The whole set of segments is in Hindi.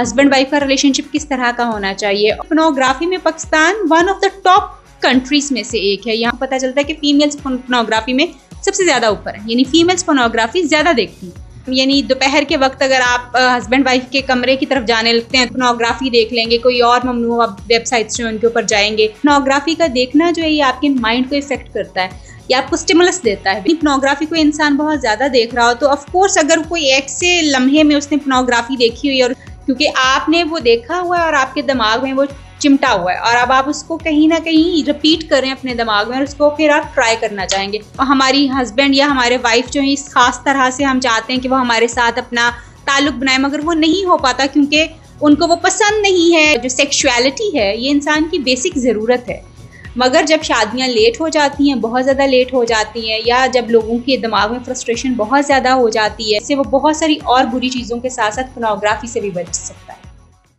हस्बैंड वाइफ का रिलेशनशिप किस तरह का होना चाहिए पोर्नोग्राफी में Pakistan one of the top countries में से एक है यहाँ पता चलता है कि फीमेल्स पोर्नोग्राफी में सबसे ज़्यादा ऊपर है यानी फीमेल्स पोर्नोग्राफी ज़्यादा देखती है यानी दोपहर के वक्त अगर आप हस्बैंड वाइफ के कमरे की तरफ जाने लगते हैं पोर्नोग्राफी देख लेंगे कोई और ममनू आप वेबसाइट्स जो उनके ऊपर जाएंगे पोर्नोग्राफी का देखना जो है ये आपके माइंड को इफेक्ट करता है या आपको स्टिमुलस देता है पोर्नोग्राफी को इंसान बहुत ज़्यादा देख रहा हो तो ऑफकोर्स अगर कोई एक से लम्हे में उसने पोर्नोग्राफी देखी हुई और क्योंकि आपने वो देखा हुआ है और आपके दिमाग में वो चिमटा हुआ है और अब आप उसको कहीं ना कहीं रिपीट करें अपने दिमाग में और उसको फिर आप ट्राई करना चाहेंगे और हमारी हस्बैंड या हमारे वाइफ जो है इस खास तरह से हम चाहते हैं कि वो हमारे साथ अपना ताल्लुक बनाए मगर वो नहीं हो पाता क्योंकि उनको वो पसंद नहीं है जो सेक्शुअलिटी है ये इंसान की बेसिक ज़रूरत है मगर जब शादियाँ लेट हो जाती हैं बहुत ज़्यादा लेट हो जाती हैं या जब लोगों के दिमाग में फ्रस्ट्रेशन बहुत ज़्यादा हो जाती है इससे वो बहुत सारी और बुरी चीज़ों के साथ साथ फोनोग्राफी से भी बच सकता है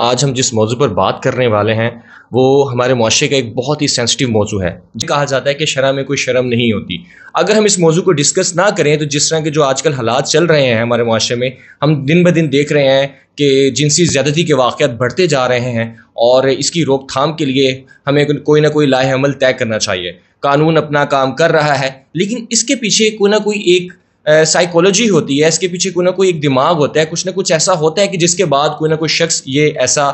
आज हम जिस मौजू पर बात करने वाले हैं वो हमारे माशरे का एक बहुत ही सेंसिटिव मौजू है कहा जाता है कि शरह में कोई शर्म नहीं होती अगर हम इस मौजू को डिस्कस ना करें तो जिस तरह के जो आजकल हालात चल रहे हैं हमारे माशरे में हम दिन ब दिन देख रहे हैं कि जिनसी ज़्यादती के वाक़ बढ़ते जा रहे हैं और इसकी रोकथाम के लिए हमें कोई ना कोई लाहेमल तय करना चाहिए कानून अपना काम कर रहा है लेकिन इसके पीछे कोई ना कोई एक साइकोलॉजी होती है इसके पीछे कोई ना कोई एक दिमाग होता है कुछ ना कुछ ऐसा होता है कि जिसके बाद कोई ना कोई शख्स ये ऐसा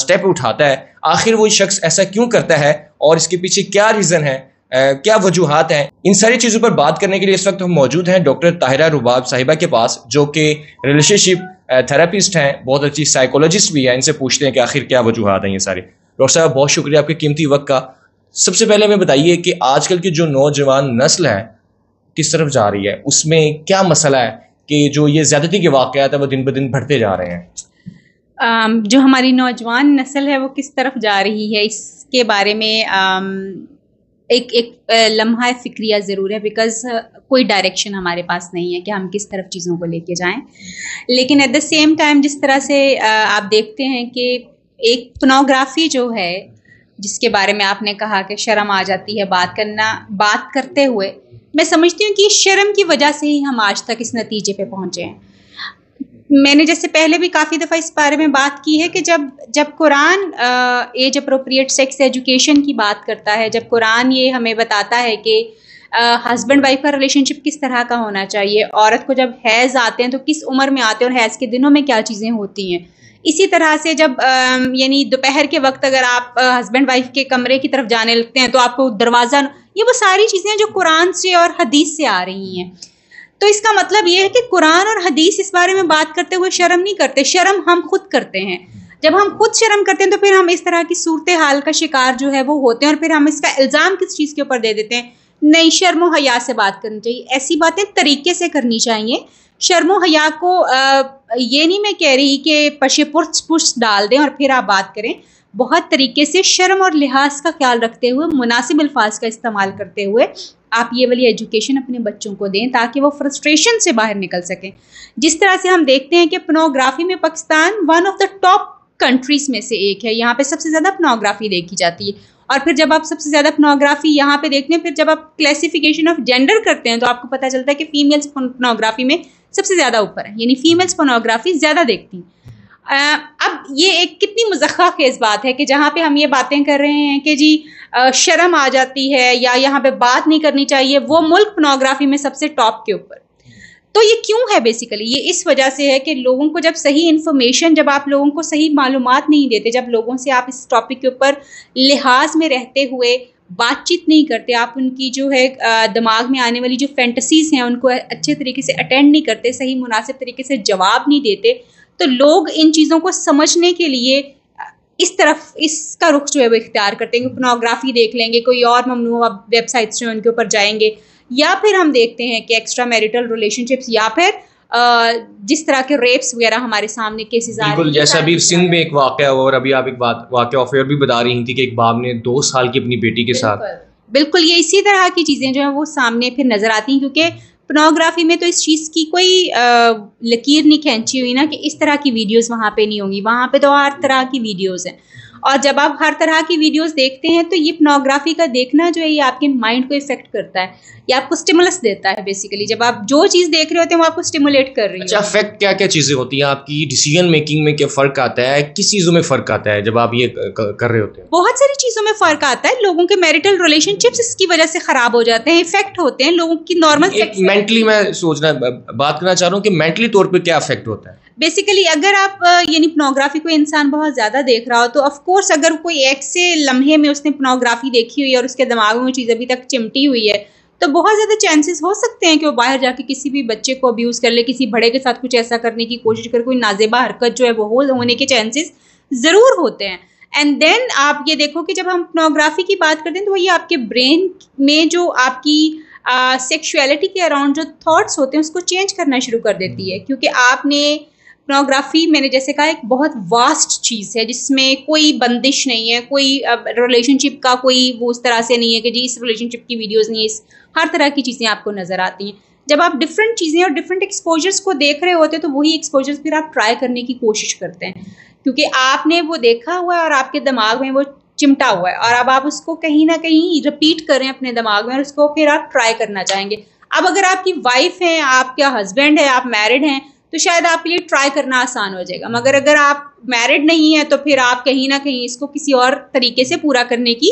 स्टेप उठाता है आखिर वो शख्स ऐसा क्यों करता है और इसके पीछे क्या रीज़न है क्या वजूहत हैं इन सारी चीज़ों पर बात करने के लिए इस वक्त हम मौजूद हैं डॉक्टर ताहिरा रुबाब साहिबा के पास जो कि रिलेशनशिप थेरापिस्ट हैं बहुत अच्छी साइकोलॉजिस्ट भी हैं इनसे पूछते हैं कि आखिर क्या वजूहत हैं ये सारे डॉक्टर साहब बहुत शुक्रिया आपके कीमती वक्त का सबसे पहले हमें बताइए कि आजकल की जो नौजवान नस्ल है किस तरफ जा रही है उसमें क्या मसला है कि जो ये ज़्यादती के वाक़ात है वो दिन ब दिन बढ़ते जा रहे हैं जो हमारी नौजवान नस्ल है वो किस तरफ जा रही है इसके बारे में एक एक लम्हा फ़िक्रिया ज़रूर है बिकॉज कोई डायरेक्शन हमारे पास नहीं है कि हम किस तरफ चीज़ों को लेके जाएं लेकिन एट द सेम टाइम जिस तरह से आप देखते हैं कि एक पनोग्राफी जो है जिसके बारे में आपने कहा कि शर्म आ जाती है बात करना बात करते हुए मैं समझती हूँ कि शर्म की वजह से ही हम आज तक इस नतीजे पे पहुँचे हैं मैंने जैसे पहले भी काफ़ी दफ़ा इस बारे में बात की है कि जब जब Quran age appropriate sex education की बात करता है जब कुरान ये हमें बताता है कि हस्बैंड वाइफ का रिलेशनशिप किस तरह का होना चाहिए औरत को जब हैज़ आते हैं तो किस उम्र में आते हैं और हैज़ के दिनों में क्या चीज़ें होती हैं इसी तरह से जब यानी दोपहर के वक्त अगर आप हस्बैंड वाइफ के कमरे की तरफ जाने लगते हैं तो आपको दरवाज़ा ये वो सारी चीज़ें जो कुरान से और हदीस से आ रही हैं तो इसका मतलब ये है कि कुरान और हदीस इस बारे में बात करते हुए शर्म नहीं करते शर्म हम खुद करते हैं जब हम खुद शर्म करते हैं तो फिर हम इस तरह की सूरत हाल का शिकार जो है वो होते हैं और फिर हम इसका इल्ज़ाम किस चीज़ के ऊपर दे देते हैं नई शर्म हया से बात करनी चाहिए ऐसी बातें तरीके से करनी चाहिए शर्मो हया को ये नहीं मैं कह रही कि पशे पुरुष पुरुष डाल दें और फिर आप बात करें बहुत तरीके से शर्म और लिहाज का ख्याल रखते हुए मुनासिब अल्फाज का इस्तेमाल करते हुए आप ये वाली एजुकेशन अपने बच्चों को दें ताकि वो फ्रस्ट्रेशन से बाहर निकल सकें जिस तरह से हम देखते हैं कि पनोग्राफी में Pakistan one of the top countries में से एक है यहाँ पे सबसे ज़्यादा पनोग्राफी देखी जाती है और फिर जब आप सबसे ज़्यादा पोनोग्राफी यहाँ पे देखते हैं फिर जब आप क्लासिफिकेशन ऑफ जेंडर करते हैं तो आपको पता चलता है कि फीमेल्स पोनोग्राफी में सबसे ज़्यादा ऊपर है यानी फीमेल्स पोनोग्राफी ज़्यादा देखती हैं अब ये एक कितनी मजक्का खेज बात है कि जहाँ पे हम ये बातें कर रहे हैं कि जी शर्म आ जाती है या यहाँ पे बात नहीं करनी चाहिए वो मुल्क पोनोग्राफी में सबसे टॉप के ऊपर तो ये क्यों है बेसिकली ये इस वजह से है कि लोगों को जब सही इन्फॉर्मेशन जब आप लोगों को सही मालूम नहीं देते जब लोगों से आप इस टॉपिक के ऊपर लिहाज में रहते हुए बातचीत नहीं करते आप उनकी जो है दिमाग में आने वाली जो फैंटसीज़ हैं उनको अच्छे तरीके से अटेंड नहीं करते सही मुनासिब तरीके से जवाब नहीं देते तो लोग इन चीज़ों को समझने के लिए इस तरफ इसका रुख जो है वो इख्तियार करते हैं पोनोग्राफी देख लेंगे कोई और ममनू वेबसाइट्स जो उनके ऊपर जाएंगे या फिर हम देखते हैं कि एक्स्ट्रा मैरिटल रिलेशनशिप्स या फिर जिस तरह के रेप्स वगैरह हमारे सामने केसेस आ हैं जैसा अभी सिंध में एक वाक़ हुआ और अभी आप एक बात वाक़ ऑफेयर भी बता रही थी कि एक बाप ने दो साल की अपनी बेटी के साथ बिल्कुल ये इसी तरह की चीज़ें जो है वो सामने फिर नज़र आती हैं क्योंकि पोनोग्राफी में तो इस चीज़ की कोई लकीर नहीं खींची हुई ना कि इस तरह की वीडियोस वहाँ पे नहीं होंगी वहाँ पे तो हर तरह की वीडियोस हैं और जब आप हर तरह की वीडियोस देखते हैं तो ये पनोग्राफी का देखना जो है ये आपके माइंड को इफेक्ट करता है ये आपको स्टिमुलस देता है बेसिकली जब आप जो चीज देख रहे होते हैं वो आपको स्टिमुलेट कर रही अच्छा, है अच्छा इफेक्ट क्या क्या चीजें होती है आपकी डिसीजन मेकिंग में क्या फर्क आता है किस चीजों में फर्क आता है जब आप ये कर रहे होते हैं बहुत सारी चीजों में फर्क आता है लोगों के मैरिटल रिलेशनशिप इसकी वजह से खराब हो जाते हैं इफेक्ट होते हैं लोगों की नॉर्मल मेंटली मैं सोचना बात करना चाह रहा हूँ कि मेंटली तौर पर क्या इफेक्ट होता है बेसिकली अगर आप यानी पोनोग्राफी को इंसान बहुत ज़्यादा देख रहा हो तो ऑफकोर्स अगर कोई एक से लम्हे में उसने पोनोग्राफी देखी हुई है और उसके दिमाग में चीज़ अभी तक चिमटी हुई है तो बहुत ज़्यादा चांसेस हो सकते हैं कि वो बाहर जाके किसी भी बच्चे को अब्यूज़ कर ले किसी बड़े के साथ कुछ ऐसा करने की कोशिश कर कोई नाजेबा हरकत जो है वो होने के चांसेस ज़रूर होते हैं एंड देन आप ये देखो कि जब हम पोनोग्राफी की बात करते हैं तो ये आपके ब्रेन में जो आपकी सेक्सुअलिटी के अराउंड जो थॉट्स होते हैं उसको चेंज करना शुरू कर देती है हम्म। क्योंकि आपने पोर्नोग्राफी मैंने जैसे कहा एक बहुत वास्ट चीज़ है जिसमें कोई बंदिश नहीं है कोई रिलेशनशिप का कोई वो उस तरह से नहीं है कि जी इस रिलेशनशिप की वीडियोज़ नहीं है इस हर तरह की चीज़ें आपको नज़र आती हैं जब आप डिफरेंट चीज़ें और डिफरेंट एक्सपोजर्स को देख रहे होते हैं तो वही एक्सपोजर्स फिर आप ट्राई करने की कोशिश करते हैं क्योंकि आपने वो देखा हुआ है और आपके दिमाग में वो चिमटा हुआ है और अब आप उसको कहीं ना कहीं रिपीट करें अपने दिमाग में और उसको फिर आप ट्राई करना चाहेंगे अब अगर आपकी वाइफ हैं आपका हस्बैंड है आप मैरिड हैं तो शायद आपके लिए ट्राई करना आसान हो जाएगा मगर अगर आप मैरिड नहीं है तो फिर आप कहीं ना कहीं इसको किसी और तरीके से पूरा करने की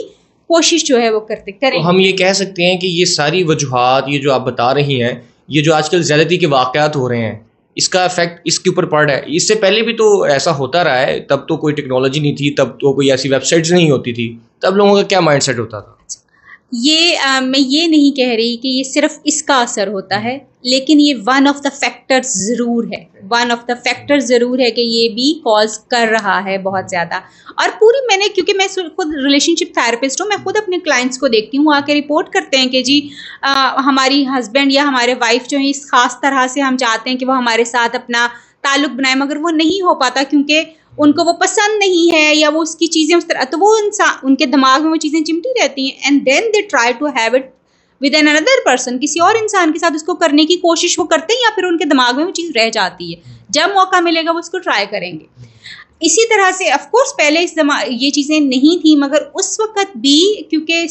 कोशिश जो है वो करते करें तो हम ये कह सकते हैं कि ये सारी वजूहत ये जो आप बता रही हैं ये जो आजकल ज्यादती के वाक़ हो रहे हैं इसका इफेक्ट इसके ऊपर पड़ रहा है इससे पहले भी तो ऐसा होता रहा है तब तो कोई टेक्नोलॉजी नहीं थी तब तो कोई ऐसी वेबसाइट्स नहीं होती थी तब लोगों का क्या माइंडसेट होता था ये आ, मैं ये नहीं कह रही कि ये सिर्फ इसका असर होता है लेकिन ये वन ऑफ द फैक्टर्स ज़रूर है वन ऑफ द फैक्टर्स ज़रूर है कि ये भी कॉज कर रहा है बहुत ज़्यादा और पूरी मैंने क्योंकि मैं खुद रिलेशनशिप थेरेपिस्ट हूँ मैं खुद अपने क्लाइंट्स को देखती हूँ आके रिपोर्ट करते हैं कि जी आ, हमारी हस्बैंड या हमारे वाइफ जो है इस खास तरह से हम चाहते हैं कि वो हमारे साथ अपना ताल्लुक बनाए मगर वो नहीं हो पाता क्योंकि उनको वो पसंद नहीं है या वो उसकी चीज़ें उस तरह तो वो इंसान उनके दिमाग में वो चीज़ें चिमटी रहती हैं and then they try to have it with an another person किसी और इंसान के साथ उसको करने की कोशिश वो करते हैं या फिर उनके दिमाग में वो चीज़ रह जाती है जब मौका मिलेगा वो उसको ट्राई करेंगे इसी तरह से ऑफकोर्स पहले इस जमा ये चीज़ें नहीं थी मगर उस वक्त भी क्योंकि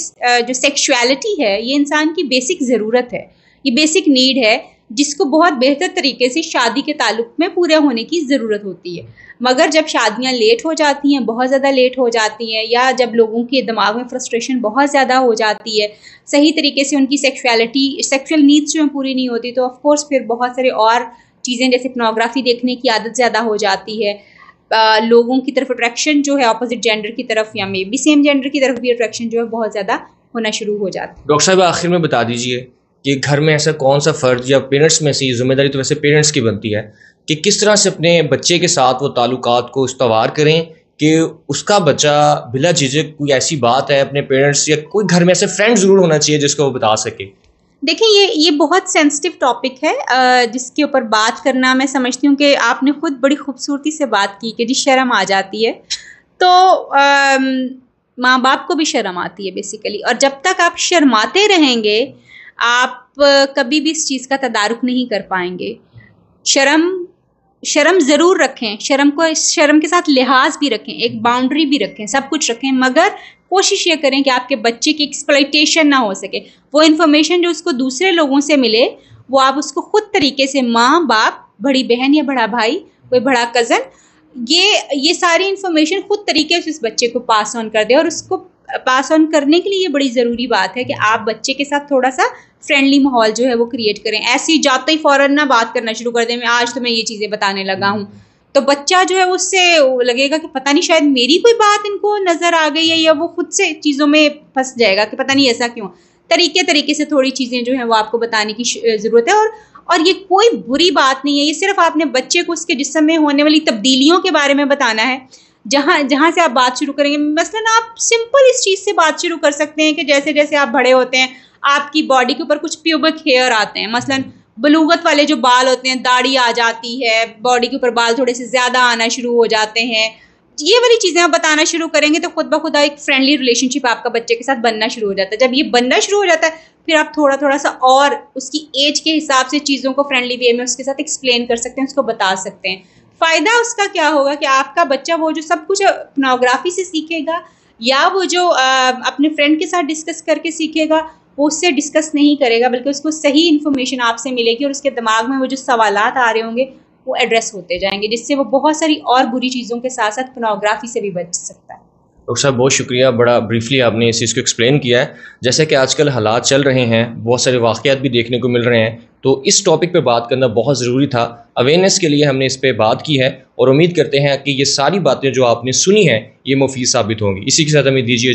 जो सेक्शुअलिटी है ये इंसान की बेसिक ज़रूरत है ये बेसिक नीड है जिसको बहुत बेहतर तरीके से शादी के ताल्लुक में पूरा होने की ज़रूरत होती है मगर जब शादियां लेट हो जाती हैं बहुत ज़्यादा लेट हो जाती हैं या जब लोगों के दिमाग में फ्रस्ट्रेशन बहुत ज़्यादा हो जाती है सही तरीके से उनकी सेक्शुअलिटी सेक्शुअल नीड्स जो पूरी नहीं होती तो ऑफ़कोर्स फिर बहुत सारे और चीज़ें जैसे पनोग्राफी देखने की आदत ज़्यादा हो जाती है आ, लोगों की तरफ अट्रैक्शन जो है अपोज़िट जेंडर की तरफ या मे बी सेम जेंडर की तरफ भी अट्रैक्शन जो है बहुत ज़्यादा होना शुरू हो जाता है डॉक्टर साहब आखिर में बता दीजिए कि घर में ऐसा कौन सा फ़र्ज या पेरेंट्स में ऐसी जिम्मेदारी तो वैसे पेरेंट्स की बनती है कि किस तरह से अपने बच्चे के साथ वो ताल्लुक को उसवार करें कि उसका बच्चा बिला चीजें कोई ऐसी बात है अपने पेरेंट्स या कोई घर में ऐसे फ्रेंड ज़रूर होना चाहिए जिसको वो बता सके देखिए ये ये बहुत सेंसिटिव टॉपिक है जिसके ऊपर बात करना मैं समझती हूँ कि आपने खुद बड़ी खूबसूरती से बात की कि जी शर्म आ जाती है तो माँ बाप को भी शर्म आती है बेसिकली और जब तक आप शर्माते रहेंगे आप कभी भी इस चीज़ का तदारुक नहीं कर पाएंगे शर्म शर्म ज़रूर रखें शर्म को शर्म के साथ लिहाज भी रखें एक बाउंड्री भी रखें सब कुछ रखें मगर कोशिश ये करें कि आपके बच्चे की एक्सप्लाइटेशन ना हो सके वो इन्फॉर्मेशन जो उसको दूसरे लोगों से मिले वो आप उसको खुद तरीके से माँ बाप बड़ी बहन या बड़ा भाई कोई बड़ा कज़न ये ये सारी इन्फॉर्मेशन खुद तरीके से उस बच्चे को पास ऑन कर दे और उसको पास ऑन करने के लिए ये बड़ी ज़रूरी बात है कि आप बच्चे के साथ थोड़ा सा फ्रेंडली माहौल जो है वो क्रिएट करें ऐसे ही जाते ही फ़ौरन ना बात करना शुरू कर दें मैं आज तो मैं ये चीज़ें बताने लगा हूँ तो बच्चा जो है उससे लगेगा कि पता नहीं शायद मेरी कोई बात इनको नज़र आ गई है या वो खुद से चीज़ों में फंस जाएगा कि पता नहीं ऐसा क्यों तरीके तरीके से थोड़ी चीज़ें जो हैं वो आपको बताने की ज़रूरत है और और ये कोई बुरी बात नहीं है ये सिर्फ आपने बच्चे को उसके जिसम में होने वाली तब्दीलियों के बारे में बताना है जहाँ जहाँ से आप बात शुरू करेंगे मसलन आप सिंपल इस चीज़ से बात शुरू कर सकते हैं कि जैसे जैसे आप बड़े होते हैं आपकी बॉडी के ऊपर कुछ प्यूबिक हेयर आते हैं मसलन बलूगत वाले जो बाल होते हैं दाढ़ी आ जाती है बॉडी के ऊपर बाल थोड़े से ज़्यादा आना शुरू हो जाते हैं ये वाली चीज़ें आप बताना शुरू करेंगे तो खुद ब खुदा एक फ्रेंडली रिलेशनशिप आपका बच्चे के साथ बनना शुरू हो जाता है जब ये बनना शुरू हो जाता है फिर आप थोड़ा थोड़ा सा और उसकी एज के हिसाब से चीज़ों को फ्रेंडली वे में उसके साथ एक्सप्लेन कर सकते हैं उसको बता सकते हैं फ़ायदा उसका क्या होगा कि आपका बच्चा वो जो सब कुछ पोर्नोग्राफी से सीखेगा या वो जो आ, अपने फ्रेंड के साथ डिस्कस करके सीखेगा वो उससे डिस्कस नहीं करेगा बल्कि उसको सही इन्फॉर्मेशन आपसे मिलेगी और उसके दिमाग में वो जो सवाल आ रहे होंगे वो एड्रेस होते जाएंगे जिससे वो बहुत सारी और बुरी चीज़ों के साथ साथ पोर्नोग्राफी से भी बच सकते डॉक्टर साहब बहुत शुक्रिया बड़ा ब्रीफली आपने इस चीज़ को एक्सप्लेन किया है जैसे कि आजकल हालात चल रहे हैं बहुत सारे वाक़ात भी देखने को मिल रहे हैं तो इस टॉपिक पे बात करना बहुत ज़रूरी था अवेयरनेस के लिए हमने इस पर बात की है और उम्मीद करते हैं कि ये सारी बातें जो आपने सुनी हैं ये मुफीद साबित होंगी इसी के साथ हमें दीजिए